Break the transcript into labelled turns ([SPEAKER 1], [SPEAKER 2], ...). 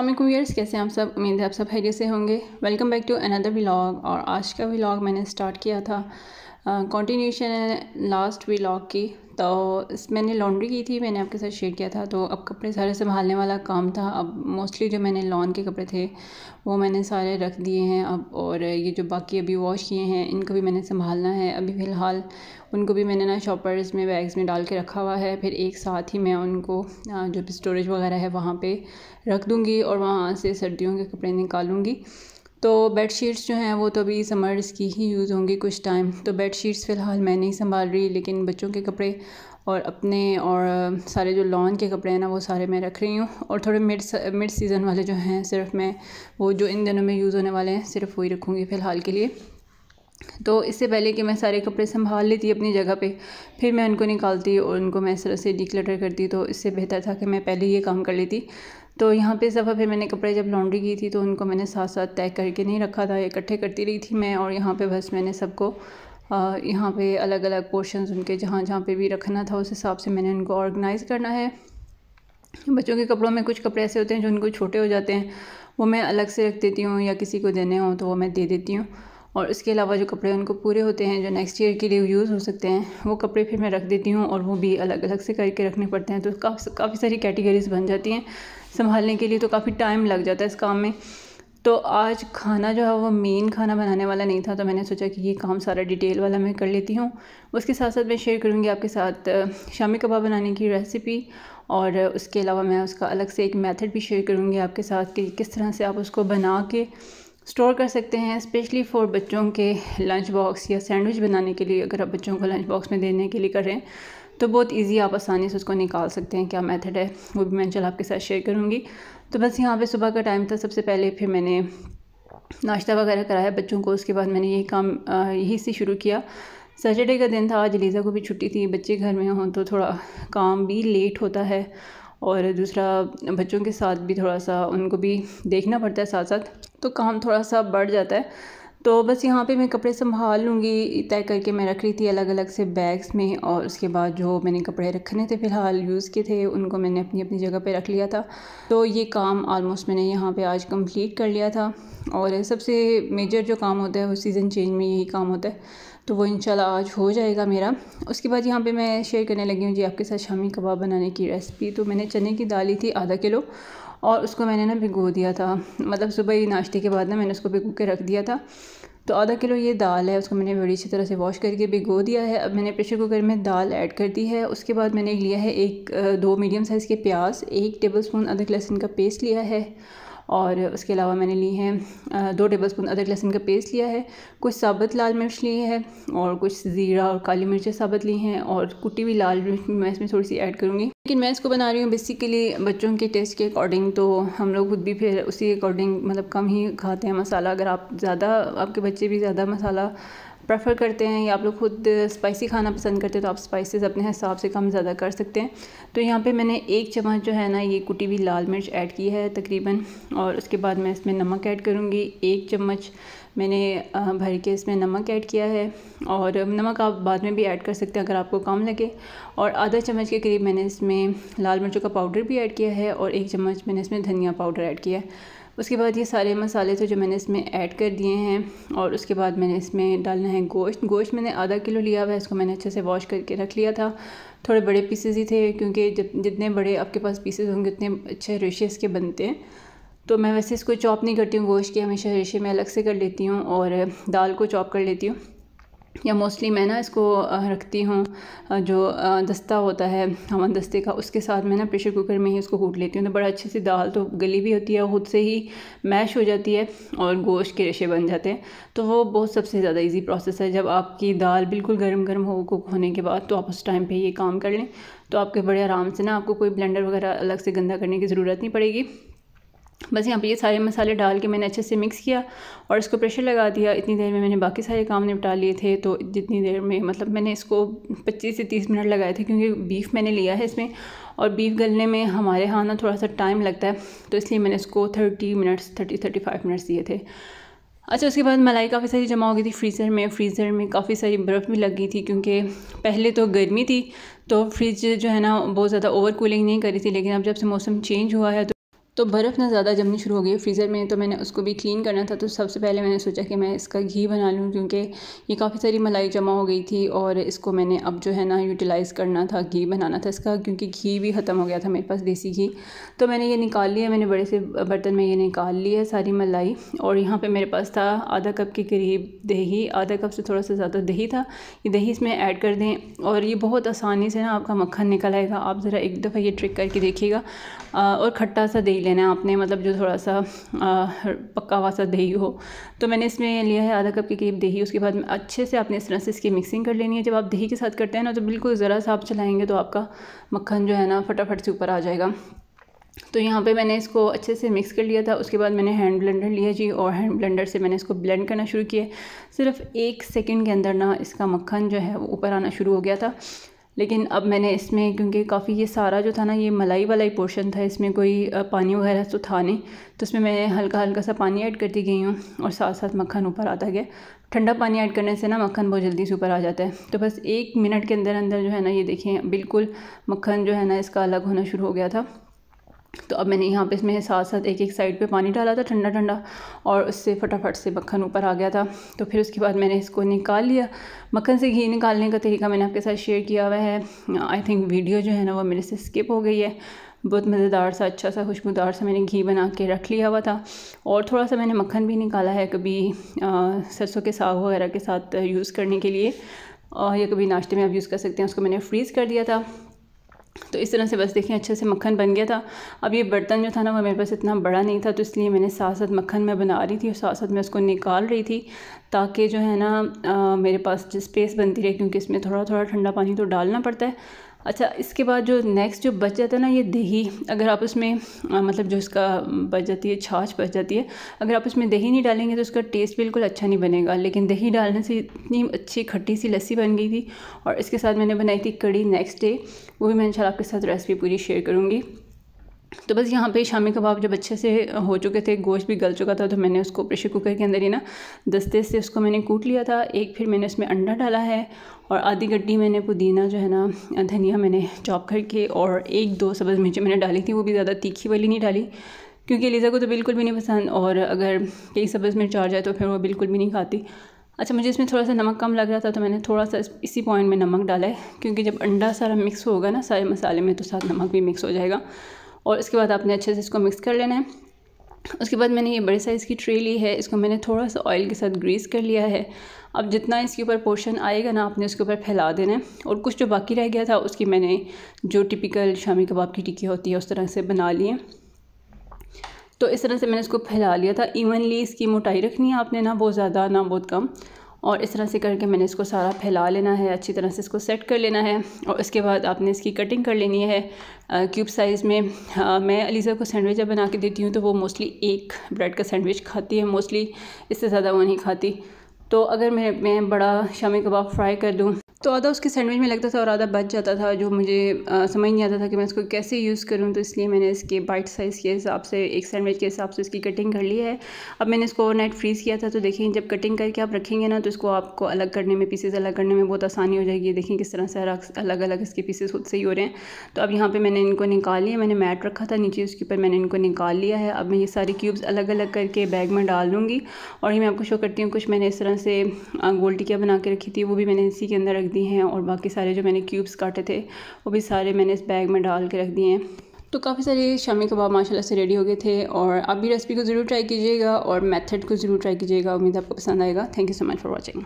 [SPEAKER 1] असलम वीयर्स कैसे आप सब उम्मीद है आप सब हैरियत से होंगे welcome back to another vlog और आज का व्लॉग मैंने स्टार्ट किया था कंटिन्यूशन uh, है लास्ट व्लाग की तो मैंने लॉन्ड्री की थी मैंने आपके साथ शेयर किया था तो अब कपड़े सारे संभालने वाला काम था अब मोस्टली जो मैंने लॉन के कपड़े थे वो मैंने सारे रख दिए हैं अब और ये जो बाकी अभी वॉश किए हैं इनको भी मैंने संभालना है अभी फ़िलहाल उनको भी मैंने ना शॉपर्स में बैग्स में डाल के रखा हुआ है फिर एक साथ ही मैं उनको जो स्टोरेज वगैरह है वहाँ पर रख दूँगी और वहाँ से सर्दियों के कपड़े निकालूँगी तो बेड शीट्स जो हैं वो तो अभी समर्स की ही यूज़ होंगी कुछ टाइम तो बेड शीट्स फ़िलहाल मैं नहीं संभाल रही लेकिन बच्चों के कपड़े और अपने और सारे जो लॉन के कपड़े हैं ना वो सारे मैं रख रही हूँ और थोड़े मिड मिड सीज़न वाले जो हैं सिर्फ मैं वो जो इन दिनों में यूज़ होने वाले हैं सिर्फ वही रखूँगी फ़िलहाल के लिए तो इससे पहले कि मैं सारे कपड़े संभाल लेती अपनी जगह पे फिर मैं उनको निकालती और उनको मैं इस तरह से डिक्लटर करती तो इससे बेहतर था कि मैं पहले ये काम कर लेती तो यहाँ पे सफ़ा फिर मैंने कपड़े जब लॉन्ड्री की थी तो उनको मैंने साथ साथ तय करके नहीं रखा था इकट्ठे करती रही थी मैं और यहाँ पे बस मैंने सबको यहाँ पे अलग अलग पोर्शंस उनके जहाँ जहाँ पे भी रखना था उस हिसाब से मैंने उनको ऑर्गेनाइज़ करना है बच्चों के कपड़ों में कुछ कपड़े ऐसे होते हैं जो उनको छोटे हो जाते हैं वो मैं अलग से रख देती हूँ या किसी को देने हों तो वो मैं दे देती हूँ और इसके अलावा जो कपड़े उनको पूरे होते हैं जो नेक्स्ट ईयर के लिए यूज़ हो सकते हैं वो कपड़े फिर मैं रख देती हूँ और वो भी अलग अलग से करके रखने पड़ते हैं तो काफ़ी सारी कैटेगरीज बन जाती हैं संभालने के लिए तो काफ़ी टाइम लग जाता है इस काम में तो आज खाना जो है वो मेन खाना बनाने वाला नहीं था तो मैंने सोचा कि ये काम सारा डिटेल वाला मैं कर लेती हूँ उसके साथ साथ मैं शेयर करूँगी आपके साथ शामी कबाब बनाने की रेसिपी और उसके अलावा मैं उसका अलग से एक मेथड भी शेयर करूँगी आपके साथ कि किस तरह से आप उसको बना के स्टोर कर सकते हैं स्पेशली फॉर बच्चों के लंच बॉक्स या सैंडविच बनाने के लिए अगर आप बच्चों को लंच बॉक्स में देने के लिए करें तो बहुत इजी आप आसानी से उसको निकाल सकते हैं क्या मेथड है वो भी मैं चल आपके साथ शेयर करूँगी तो बस यहाँ पे सुबह का टाइम था सबसे पहले फिर मैंने नाश्ता वगैरह कराया बच्चों को उसके बाद मैंने यही काम यही से शुरू किया सैटरडे का दिन था आज लीज़ा को भी छुट्टी थी बच्चे घर में हों तो थोड़ा काम भी लेट होता है और दूसरा बच्चों के साथ भी थोड़ा सा उनको भी देखना पड़ता है साथ साथ तो काम थोड़ा सा बढ़ जाता है तो बस यहाँ पे मैं कपड़े संभाल लूँगी तय करके मैं रख रही थी अलग अलग से बैग्स में और उसके बाद जो मैंने कपड़े रखने थे फ़िलहाल यूज़ के थे उनको मैंने अपनी अपनी जगह पे रख लिया था तो ये काम आलमोस्ट मैंने यहाँ पे आज कंप्लीट कर लिया था और सबसे मेजर जो काम होता है वो सीज़न चेंज में यही काम होता है तो वो इंशाल्लाह आज हो जाएगा मेरा उसके बाद यहाँ पे मैं शेयर करने लगी हूँ जी आपके साथ शामी कबाब बनाने की रेसिपी तो मैंने चने की दाल ली थी आधा किलो और उसको मैंने ना भिगो दिया था मतलब सुबह ही नाश्ते के बाद ना मैंने उसको भिगो के रख दिया था तो आधा किलो ये दाल है उसको मैंने बड़ी अच्छी तरह से वॉश करके भिगो दिया है अब मैंने प्रेशर कुकर में दाल ऐड कर दी है उसके बाद मैंने लिया है एक दो मीडियम साइज़ के प्याज एक टेबल स्पून अदरक लहसुन का पेस्ट लिया है और उसके अलावा मैंने ली हैं दो टेबल स्पून अदरक लहसुन का पेस्ट लिया है कुछ साबुत लाल मिर्च ली है और कुछ ज़ीरा और काली मिर्चें साबुत ली हैं और कुटी हुई लाल मिर्च मैं इसमें थोड़ी सी ऐड करूँगी लेकिन मैं इसको बना रही हूँ बेसिकली बच्चों के टेस्ट के अकॉर्डिंग तो हम लोग खुद भी फिर उसी अकॉर्डिंग मतलब कम ही खाते हैं मसाला अगर आप ज़्यादा आपके बच्चे भी ज़्यादा मसाला प्रेफर करते हैं या आप लोग ख़ुद स्पाइसी खाना पसंद करते हैं तो आप स्पाइसेस अपने हिसाब से कम ज़्यादा कर सकते हैं तो यहाँ पे मैंने एक चम्मच जो है ना ये कुटी हुई लाल मिर्च ऐड की है तकरीबन और उसके बाद मैं इसमें नमक ऐड करूँगी एक चम्मच मैंने भर के इसमें नमक ऐड किया है और नमक आप बाद में भी ऐड कर सकते हैं अगर आपको कम लगे और आधा चम्मच के करीब मैंने इसमें लाल मिर्चों का पाउडर भी ऐड किया है और एक चम्मच मैंने इसमें धनिया पाउडर ऐड किया है उसके बाद ये सारे मसाले थे जो मैंने इसमें ऐड कर दिए हैं और उसके बाद मैंने इसमें डालना है गोश्त गोश्त मैंने आधा किलो लिया हुआ है इसको मैंने अच्छे से वॉश करके रख लिया था थोड़े बड़े पीसेज ही थे क्योंकि जितने बड़े आपके पास पीसेज होंगे उतने अच्छे रेशेस के बनते हैं तो मैं वैसे इसको चॉप नहीं करती हूँ गोश्त के हमेशा रेशे में अलग से कर लेती हूँ और दाल को चॉप कर लेती हूँ या मोस्टली मैं ना इसको रखती हूँ जो दस्ता होता है हवन दस्ते का उसके साथ मैं ना प्रेशर कुकर में ही उसको कूट लेती हूँ तो बड़ा अच्छे से दाल तो गली भी होती है खुद से ही मैश हो जाती है और गोश्त के रेशे बन जाते हैं तो वो बहुत सबसे ज़्यादा इजी प्रोसेस है जब आपकी दाल बिल्कुल गर्म गर्म हो कुक होने के बाद तो आप उस टाइम पर ये काम कर लें तो आपके बड़े आराम से ना आपको कोई ब्लेंडर वगैरह अलग से गंदा करने की ज़रूरत नहीं पड़ेगी बस यहाँ पे ये सारे मसाले डाल के मैंने अच्छे से मिक्स किया और इसको प्रेशर लगा दिया इतनी देर में मैंने बाकी सारे काम निपटा लिए थे तो जितनी देर में मतलब मैंने इसको 25 से 30 मिनट लगाए थे क्योंकि बीफ मैंने लिया है इसमें और बीफ गलने में हमारे यहाँ ना थोड़ा सा टाइम लगता है तो इसलिए मैंने इसको thirty minutes thirty thirty five minutes दिए थे अच्छा उसके बाद मलाई काफ़ी सारी जमा हो गई थी फ्रीज़र में फ्रीज़र में काफ़ी सारी बर्फ़ भी लग गई थी क्योंकि पहले तो गर्मी थी तो फ्रिज जो है ना बहुत ज़्यादा ओवर कूलिंग नहीं करी थी लेकिन अब जब से मौसम चेंज हुआ है तो तो बर्फ़ ना ज़्यादा जमनी शुरू हो गई फ्रीज़र में तो मैंने उसको भी क्लीन करना था तो सबसे पहले मैंने सोचा कि मैं इसका घी बना लूँ क्योंकि ये काफ़ी सारी मलाई जमा हो गई थी और इसको मैंने अब जो है ना यूटिलाइज़ करना था घी बनाना था इसका क्योंकि घी भी ख़त्म हो गया था मेरे पास देसी घी तो मैंने ये निकाल लिया मैंने बड़े से बर्तन में ये निकाल लिया सारी मलाई और यहाँ पर मेरे पास था आधा कप के करीब दही आधा कप से थोड़ा सा ज़्यादा दही था ये दही इसमें ऐड कर दें और ये बहुत आसानी से ना आपका मक्खन निकल आएगा आप ज़रा एक दफ़ा ये ट्रिक करके देखिएगा और खट्टा सा दही दही लेना है आपने मतलब जो थोड़ा सा आ, पक्का हुआ सा दही हो तो मैंने इसमें लिया है आधा कप के करीब दही उसके बाद अच्छे से आपने इस तरह से इसकी मिक्सिंग कर लेनी है जब आप दही के साथ करते हैं ना तो बिल्कुल ज़रा सा आप चलाएँगे तो आपका मक्खन जो है ना फटाफट से ऊपर आ जाएगा तो यहाँ पे मैंने इसको अच्छे से मिक्स कर लिया था उसके बाद मैंने हैंड ब्लेंडर लिया जी और हैंड ब्लेंडर से मैंने इसको ब्लेंड करना शुरू किया सिर्फ एक सेकंड के अंदर ना इसका मक्खन जो है वो ऊपर आना शुरू हो गया था लेकिन अब मैंने इसमें क्योंकि काफ़ी ये सारा जो था ना ये मलाई वाला ही पोर्शन था इसमें कोई पानी वगैरह तो था नहीं तो इसमें मैं हल्का हल्का सा पानी ऐड करती गई हूँ और साथ साथ मक्खन ऊपर आता गया ठंडा पानी ऐड करने से ना मक्खन बहुत जल्दी से ऊपर आ जाता है तो बस एक मिनट के अंदर अंदर जो है ना ये देखें बिल्कुल मक्खन जो है ना इसका अलग होना शुरू हो गया था तो अब मैंने यहाँ पे इसमें साथ साथ एक एक साइड पे पानी डाला था ठंडा ठंडा और उससे फटाफट से मक्खन ऊपर आ गया था तो फिर उसके बाद मैंने इसको निकाल लिया मक्खन से घी निकालने का तरीका मैंने आपके साथ शेयर किया हुआ है आई थिंक वीडियो जो है ना वो मेरे से स्किप हो गई है बहुत मज़ेदार सा अच्छा सा खुशबूदार सा मैंने घी बना के रख लिया हुआ था और थोड़ा सा मैंने मक्खन भी निकाला है कभी सरसों के साग वगैरह के साथ यूज़ करने के लिए और या कभी नाश्ते में आप यूज़ कर सकते हैं उसको मैंने फ्रीज़ कर दिया था तो इस तरह से बस देखें अच्छे से मक्खन बन गया था अब ये बर्तन जो था ना वो मेरे पास इतना बड़ा नहीं था तो इसलिए मैंने साथ साथ मक्खन मैं बना रही थी और साथ साथ मैं उसको निकाल रही थी ताकि जो है ना आ, मेरे पास स्पेस बनती रहे क्योंकि इसमें थोड़ा थोड़ा ठंडा पानी तो डालना पड़ता है अच्छा इसके बाद जो नेक्स्ट जो बच जाता है ना ये दही अगर आप उसमें मतलब जो इसका बच जाती है छाछ बच जाती है अगर आप उसमें दही नहीं डालेंगे तो उसका टेस्ट बिल्कुल अच्छा नहीं बनेगा लेकिन दही डालने से इतनी अच्छी खट्टी सी लस्सी बन गई थी और इसके साथ मैंने बनाई थी कड़ी नेक्स्ट डे वो भी मैं इन आपके साथ रेसिपी पूरी शेयर करूँगी तो बस यहाँ पे शामी कबाब जब अच्छे से हो चुके थे गोश्त भी गल चुका था तो मैंने उसको प्रेशर कुकर के अंदर ही ना दस्ते से उसको मैंने कूट लिया था एक फिर मैंने उसमें अंडा डाला है और आधी गड्डी मैंने पुदीना जो है ना धनिया मैंने चॉप करके और एक दो सब्ज़ मिर्ची मैंने डाली थी वो भी ज़्यादा तीखी वाली नहीं डाली क्योंकि एलिज़ा को तो बिल्कुल भी नहीं पसंद और अगर कई सब्ज़ मिर्च आ जाए तो फिर वो बिल्कुल भी नहीं खाती अच्छा मुझे इसमें थोड़ा सा नमक कम लग रहा था तो मैंने थोड़ा सा इसी पॉइंट में नमक डाला है क्योंकि जब अंडा सारा मिक्स होगा ना सारे मसाले में तो साथ नमक भी मिक्स हो जाएगा और इसके बाद आपने अच्छे से इसको मिक्स कर लेना है उसके बाद मैंने ये बड़े साइज़ की ट्रे ली है इसको मैंने थोड़ा सा ऑयल के साथ ग्रीस कर लिया है अब जितना इसके ऊपर पोर्शन आएगा ना आपने उसके ऊपर फैला देना है और कुछ जो बाकी रह गया था उसकी मैंने जो टिपिकल शामी कबाब की टिक्की होती है उस तरह से बना लिए तो इस तरह से मैंने इसको फैला लिया था इवनली इसकी मोटाई रखनी है आपने ना बहुत ज़्यादा ना बहुत कम और इस तरह से करके मैंने इसको सारा फैला लेना है अच्छी तरह से इसको सेट कर लेना है और इसके बाद आपने इसकी कटिंग कर लेनी है क्यूब साइज़ में आ, मैं अलीज़ा को सैंडविच जब बना के देती हूँ तो वो मोस्टली एक ब्रेड का सैंडविच खाती है मोस्टली इससे ज़्यादा वो नहीं खाती तो अगर मैं मैं बड़ा शामी कबाब फ्राई कर दूँ तो आधा उसके सैंडविच में लगता था और आधा बच जाता था जो मुझे आ, समझ नहीं आता था कि मैं इसको कैसे यूज़ करूँ तो इसलिए मैंने इसके बाइट साइज़ के हिसाब से एक सैंडविच के हिसाब से इसकी कटिंग कर ली है अब मैंने इसको ओवरनाइट फ्रीज़ किया था तो देखें जब कटिंग करके आप रखेंगे ना तो इसको आपको अलग करने में पीसेज अलग करने में बहुत आसानी हो जाएगी देखें किस तरह से अलग अलग इसके पीसेज खुद से ही हो रहे हैं तो अब यहाँ पर मैंने इनको निकाल लिया मैंने मैट रखा था नीचे उसके ऊपर मैंने इनको निकाल लिया है अब मैं ये सारे क्यूब्स अलग अलग करके बैग में डाल दूँगी और ये मैं आपको शो करती हूँ कुछ मैंने इस तरह से गोल टिकिया बना के रखी थी वो भी मैंने इसी के अंदर रख दी हैं और बाकी सारे जो मैंने क्यूब्स काटे थे वो भी सारे मैंने इस बैग में डाल के रख दिए हैं तो काफ़ी सारे शामी कबाब माशाल्लाह से रेडी हो गए थे और आप भी रेसिपी को ज़रूर ट्राई कीजिएगा और मेथड को ज़रूर ट्राई कीजिएगा उम्मीद आपको पसंद आएगा thank you so much for watching